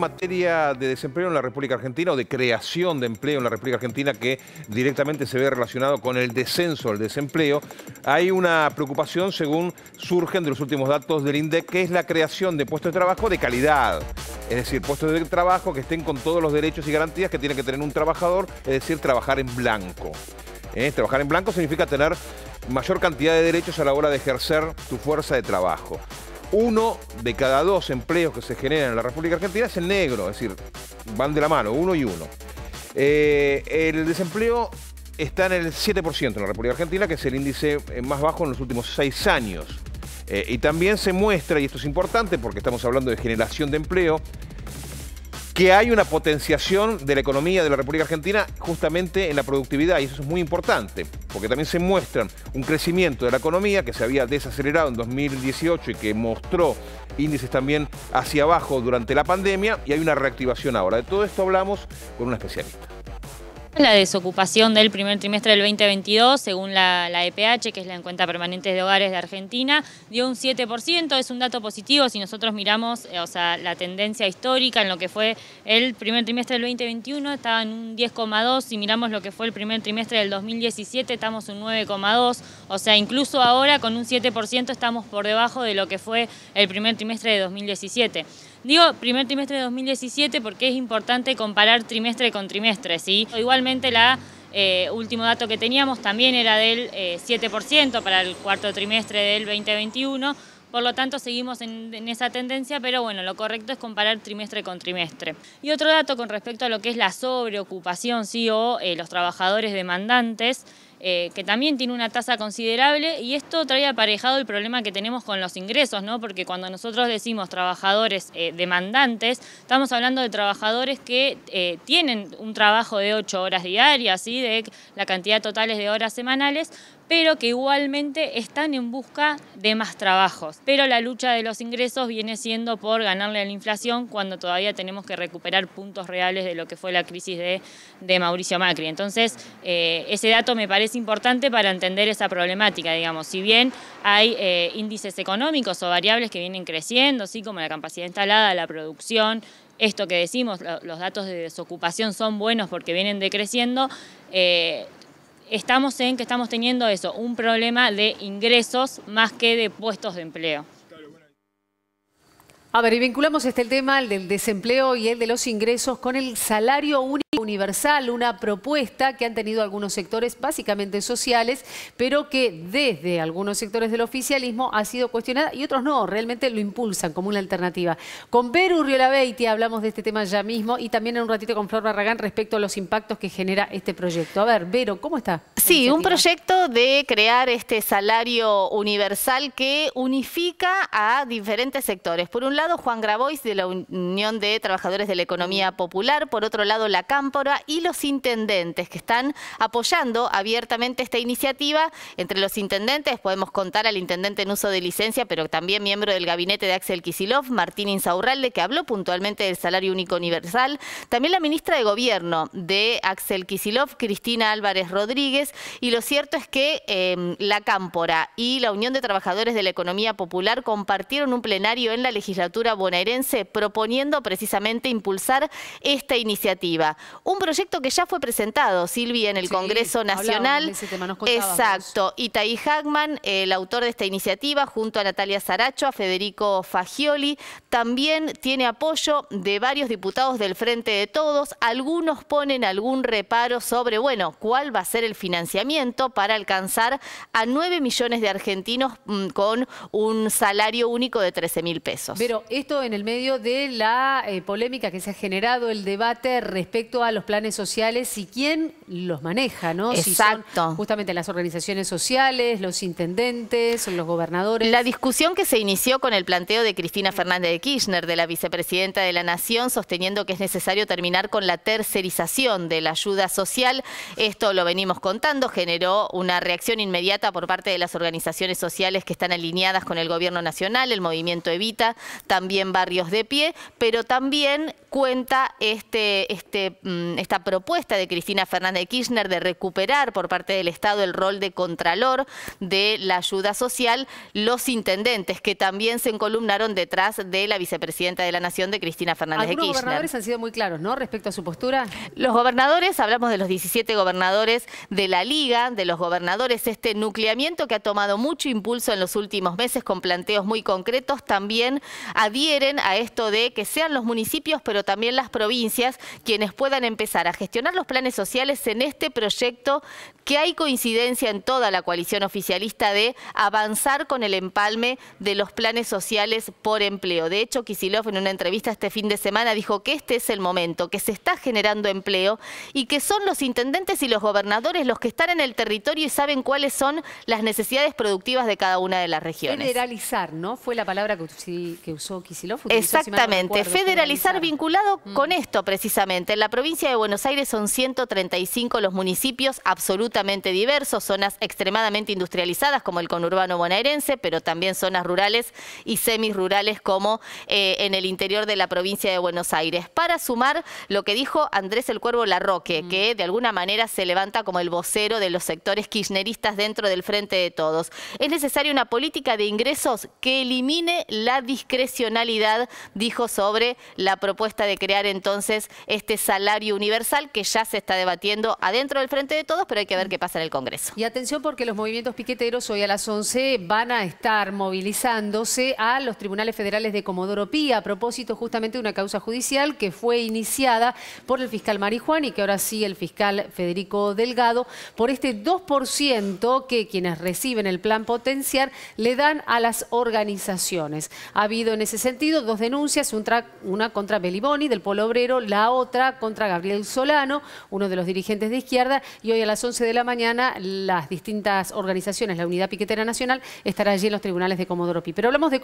materia de desempleo en la República Argentina o de creación de empleo en la República Argentina que directamente se ve relacionado con el descenso del desempleo, hay una preocupación según surgen de los últimos datos del INDEC, que es la creación de puestos de trabajo de calidad. Es decir, puestos de trabajo que estén con todos los derechos y garantías que tiene que tener un trabajador, es decir, trabajar en blanco. ¿Eh? Trabajar en blanco significa tener mayor cantidad de derechos a la hora de ejercer tu fuerza de trabajo uno de cada dos empleos que se generan en la República Argentina es el negro, es decir, van de la mano, uno y uno. Eh, el desempleo está en el 7% en la República Argentina, que es el índice eh, más bajo en los últimos seis años. Eh, y también se muestra, y esto es importante porque estamos hablando de generación de empleo, que hay una potenciación de la economía de la República Argentina justamente en la productividad y eso es muy importante, porque también se muestran un crecimiento de la economía que se había desacelerado en 2018 y que mostró índices también hacia abajo durante la pandemia y hay una reactivación ahora. De todo esto hablamos con un especialista. La desocupación del primer trimestre del 2022, según la, EPH, que es la encuesta permanente de hogares de Argentina, dio un 7%, es un dato positivo si nosotros miramos eh, o sea, la tendencia histórica en lo que fue el primer trimestre del 2021, estaba en un 10,2, si miramos lo que fue el primer trimestre del 2017, estamos un 9,2, o sea, incluso ahora con un 7% estamos por debajo de lo que fue el primer trimestre de 2017. Digo primer trimestre de 2017 porque es importante comparar trimestre con trimestre, ¿sí? Igualmente el eh, último dato que teníamos también era del 7% eh, para el cuarto trimestre del 2021, por lo tanto seguimos en, esa tendencia, pero bueno, lo correcto es comparar trimestre con trimestre. Y otro dato con respecto a lo que es la sobreocupación, sí, o eh, los trabajadores demandantes, eh, que también tiene una tasa considerable y esto trae aparejado el problema que tenemos con los ingresos, ¿no? porque cuando nosotros decimos trabajadores eh, demandantes, estamos hablando de trabajadores que eh, tienen un trabajo de 8 horas diarias, y de la cantidad totales de horas semanales, pero que igualmente están en busca de más trabajos. Pero la lucha de los ingresos viene siendo por ganarle a la inflación cuando todavía tenemos que recuperar puntos reales de lo que fue la crisis de, Mauricio Macri. Entonces, eh, ese dato me parece importante para entender esa problemática, digamos. Si bien hay eh, índices económicos o variables que vienen creciendo, así como la capacidad instalada, la producción, esto que decimos, los datos de desocupación son buenos porque vienen decreciendo, eh, estamos en que estamos teniendo eso, un problema de ingresos más que de puestos de empleo. A ver, y vinculamos este tema, el del desempleo y el de los ingresos, con el salario único universal, una propuesta que han tenido algunos sectores básicamente sociales, pero que desde algunos sectores del oficialismo ha sido cuestionada y otros no, realmente lo impulsan como una alternativa. Con Beru Riolabeiti hablamos de este tema ya mismo y también en un ratito con Flor Barragán respecto a los impactos que genera este proyecto. A ver, Vero, ¿cómo está? Sí, un proyecto de crear este salario universal que unifica a diferentes sectores. Por un lado, Juan Grabois de la Unión de Trabajadores de la Economía mm. Popular, por otro lado, la Cámpora y los intendentes que están apoyando abiertamente esta iniciativa. Entre los intendentes podemos contar al intendente en uso de licencia, pero también miembro del gabinete de Axel Kisilov, Martín Insaurralde, que habló puntualmente del salario único universal. También la ministra de Gobierno de Axel Kisilov, Cristina Álvarez Rodríguez. Y lo cierto es que em, la Cámpora y la Unión de Trabajadores de la Economía Popular compartieron un plenario en la legislatura bonaerense proponiendo precisamente impulsar esta iniciativa. Un proyecto que ya fue presentado, Silvia, en el Congreso Nacional. Exacto. Y Tai el autor de esta iniciativa, junto a Natalia Saracho, a Federico Fagioli, también tiene apoyo de varios diputados del Frente de Todos. Algunos ponen algún reparo sobre, bueno, cuál va a ser el financiamiento para alcanzar a 9 millones de argentinos mm, con un salario único de 13 mil pesos esto en el medio de la eh, polémica que se ha generado, el debate respecto a los planes sociales y quién los maneja, ¿no? Exacto. Si son justamente las organizaciones sociales, los intendentes, los gobernadores. La discusión que se inició con el planteo de Cristina Fernández de Kirchner, de la vicepresidenta de la Nación, sosteniendo que es necesario terminar con la tercerización de la ayuda social. Esto lo venimos contando, generó una reacción inmediata por parte de las organizaciones sociales que están alineadas con el gobierno nacional, el movimiento Evita, también barrios de pie, pero también cuenta este, este mm, esta propuesta de Cristina Fernández de Kirchner de recuperar por parte del Estado el rol de contralor de la ayuda social los intendentes, que también se encolumnaron detrás de la vicepresidenta de la Nación, de Cristina Fernández de Kirchner. Los gobernadores han sido muy claros, ¿no?, respecto a su postura. Los gobernadores, hablamos de los 17 gobernadores de la Liga, de los gobernadores, este nucleamiento que ha tomado mucho impulso en los últimos meses con planteos muy concretos, también adhieren a esto de que sean los municipios, pero también las provincias, quienes puedan empezar a gestionar los planes sociales en este proyecto que hay coincidencia en toda la coalición oficialista de avanzar con el empalme de los planes sociales por empleo. De hecho, Kisilov en una entrevista este fin de semana dijo que este es el momento, que se está generando empleo y que son los intendentes y los gobernadores los que están en el territorio y saben cuáles son las necesidades productivas de cada una de las regiones. Generalizar, ¿no? Fue la palabra que usó. Exactamente, federalizar, vinculado mm. con esto precisamente. En la provincia de Buenos Aires son 135 los municipios absolutamente diversos, zonas extremadamente industrializadas como el conurbano bonaerense, pero también zonas rurales y semirurales como eh, en el interior de la provincia de Buenos Aires. Para sumar lo que dijo Andrés el Cuervo Larroque, mm. que de alguna manera se levanta como el vocero de los sectores kirchneristas dentro del frente de todos. Es necesaria una política de ingresos que elimine la discreción dijo sobre la propuesta de crear entonces este salario universal que ya se está debatiendo adentro del Frente de Todos, pero hay que ver qué pasa en el Congreso. Y atención porque los movimientos piqueteros hoy a las 11 van a estar movilizándose a los tribunales federales de Comodoro Pía a propósito justamente de una causa judicial que fue iniciada por el fiscal Marijuán y que ahora sí el fiscal Federico Delgado por este 2% que quienes reciben el plan potenciar le dan a las organizaciones. Ha habido en ese sentido dos denuncias, una contra Beliboni del Polo Obrero, la otra contra Gabriel Solano, uno de los dirigentes de izquierda, y hoy a las 11 de la mañana las distintas organizaciones, la Unidad Piquetera Nacional, estará allí en los tribunales de Comodoro Pi. Pero hablamos de